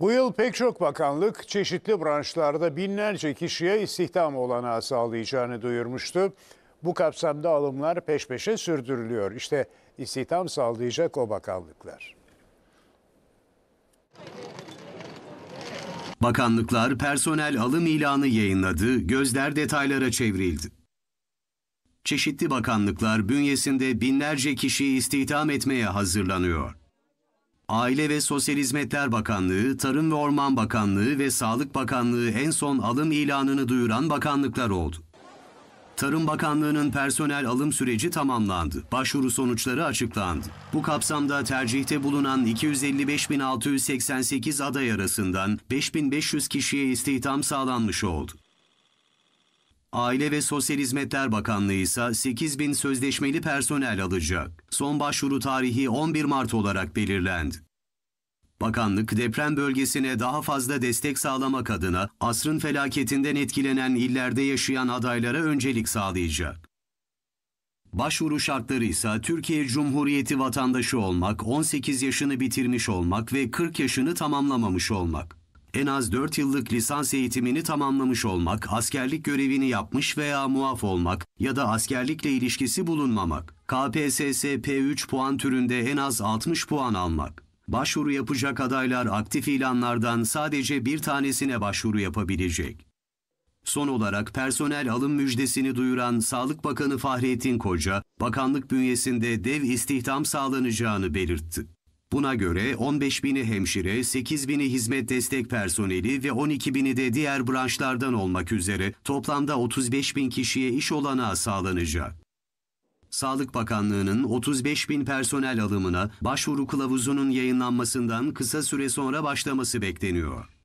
Bu yıl pek çok bakanlık çeşitli branşlarda binlerce kişiye istihdam olanağı sağlayacağını duyurmuştu. Bu kapsamda alımlar peş peşe sürdürülüyor. İşte istihdam sağlayacak o bakanlıklar. Bakanlıklar personel alım ilanı yayınladı, gözler detaylara çevrildi. Çeşitli bakanlıklar bünyesinde binlerce kişiyi istihdam etmeye hazırlanıyor. Aile ve Sosyal Hizmetler Bakanlığı, Tarım ve Orman Bakanlığı ve Sağlık Bakanlığı en son alım ilanını duyuran bakanlıklar oldu. Tarım Bakanlığı'nın personel alım süreci tamamlandı. Başvuru sonuçları açıklandı. Bu kapsamda tercihte bulunan 255.688 aday arasından 5.500 kişiye istihdam sağlanmış oldu. Aile ve Sosyal Hizmetler Bakanlığı ise 8 bin sözleşmeli personel alacak. Son başvuru tarihi 11 Mart olarak belirlendi. Bakanlık deprem bölgesine daha fazla destek sağlamak adına asrın felaketinden etkilenen illerde yaşayan adaylara öncelik sağlayacak. Başvuru şartları ise Türkiye Cumhuriyeti vatandaşı olmak, 18 yaşını bitirmiş olmak ve 40 yaşını tamamlamamış olmak en az 4 yıllık lisans eğitimini tamamlamış olmak, askerlik görevini yapmış veya muaf olmak ya da askerlikle ilişkisi bulunmamak, KPSS P3 puan türünde en az 60 puan almak, başvuru yapacak adaylar aktif ilanlardan sadece bir tanesine başvuru yapabilecek. Son olarak personel alım müjdesini duyuran Sağlık Bakanı Fahrettin Koca, bakanlık bünyesinde dev istihdam sağlanacağını belirtti. Buna göre 15 bini hemşire, 8 bini hizmet destek personeli ve 12 bini de diğer branşlardan olmak üzere toplamda 35 bin kişiye iş olanağı sağlanacak. Sağlık Bakanlığı'nın 35 bin personel alımına başvuru kılavuzunun yayınlanmasından kısa süre sonra başlaması bekleniyor.